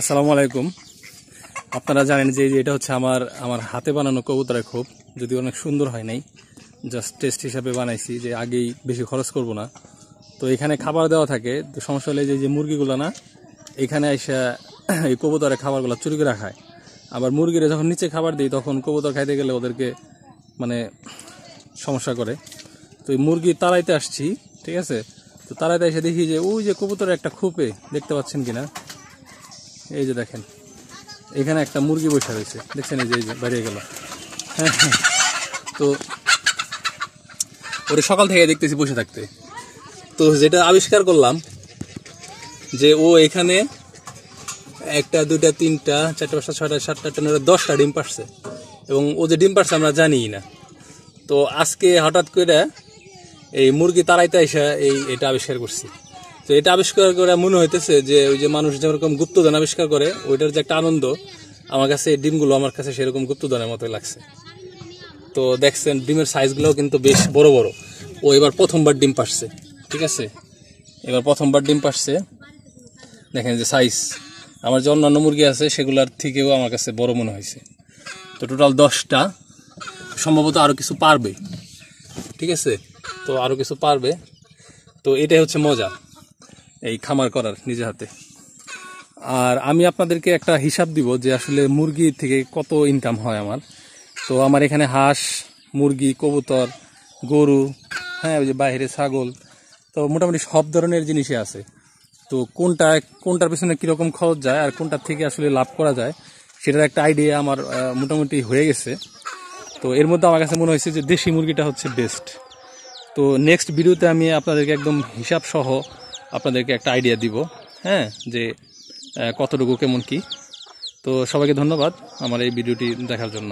আসসালামু আলাইকুম আপনারা জানেন যে এটা হচ্ছে আমার আমার হাতে বানানো কবুতরের খোপ যদি অনেক সুন্দর হয় নাই জাস্ট টেস্ট হিসাবে বানাইছি যে আগেই বেশি খরচ করব না তো এখানে খাবার দেওয়া থাকে তো সমস্যা হলে যে যে মুরগিগুলো না এখানে এসে এই কবুতরের খাবারগুলো চুরি করে খায় আবার মুরগিরা যখন নিচে খাবার দিই তখন কবুতর খাইতে গেলে ওদেরকে মানে সমস্যা করে তো এই মুরগি তাড়াইতে আসছি ঠিক আছে তো তাড়াইতে এসে দেখি যে ওই যে কবুতরের একটা খোপে দেখতে পাচ্ছেন কিনা এই যে দেখেন এখানে একটা মুরগি বসে রয়েছে দেখছেন এই যে এই যে বেরিয়ে গেল হ্যাঁ, হ্যাঁ। তো ওরে সকাল থেকে দেখতেছি বসে থাকতে তো যেটা আবিষ্কার করলাম যে ও এখানে একটা দুটা তিনটা চারটা পাঁচটা ছয়টা সাতটা আটটা নয়টা দশটা ডিম পারছে এবং ও যে ডিম পারছে আমরা জানি না তো আজকে হঠাৎ করে এই মুরগি তাড়াইতে এসে এই এটা আবিষ্কার করছি তো এটা আবিষ্কার করে মনে হইতেছে যে ওই যে মানুষ যেরকম গুপ্তধন আবিষ্কার করে ওইটার যে একটা আনন্দ আমার কাছে এই ডিমগুলো আমার কাছে সেরকম গুপ্তধনের মতোই লাগছে তো দেখছেন ডিমের সাইজগুলোও কিন্তু বেশ বড় বড় ও এবার প্রথমবার ডিম পাচ্ছে ঠিক আছে এবার প্রথমবার ডিম পাচ্ছে দেখেন যে সাইজ আমার যে অন্যান্য মুরগি আছে সেগুলার থেকেও আমার কাছে বড় মনে হয়েছে তো টোটাল দশটা সম্ভবত আরও কিছু পারবে ঠিক আছে তো আরও কিছু পারবে তো এটাই হচ্ছে মজা এই খামার করার নিজে হাতে আর আমি আপনাদেরকে একটা হিসাব দিব যে আসলে মুরগি থেকে কত ইনকাম হয় আমার তো আমার এখানে হাঁস মুরগি কবুতর গরু হ্যাঁ ওই যে বাইরে ছাগল তো মোটামুটি সব ধরনের জিনিসই আছে তো কোনটা কোনটার পিছনে কীরকম খরচ যায় আর কোনটার থেকে আসলে লাভ করা যায় সেটার একটা আইডিয়া আমার মোটামুটি হয়ে গেছে তো এর মধ্যে আমার কাছে মনে হয়েছে যে দেশি মুরগিটা হচ্ছে বেস্ট তো নেক্সট ভিডিওতে আমি আপনাদেরকে একদম হিসাব সহ আপনাদেরকে একটা আইডিয়া দিব হ্যাঁ যে কতটুকু কেমন কি তো সবাইকে ধন্যবাদ আমার এই ভিডিওটি দেখার জন্য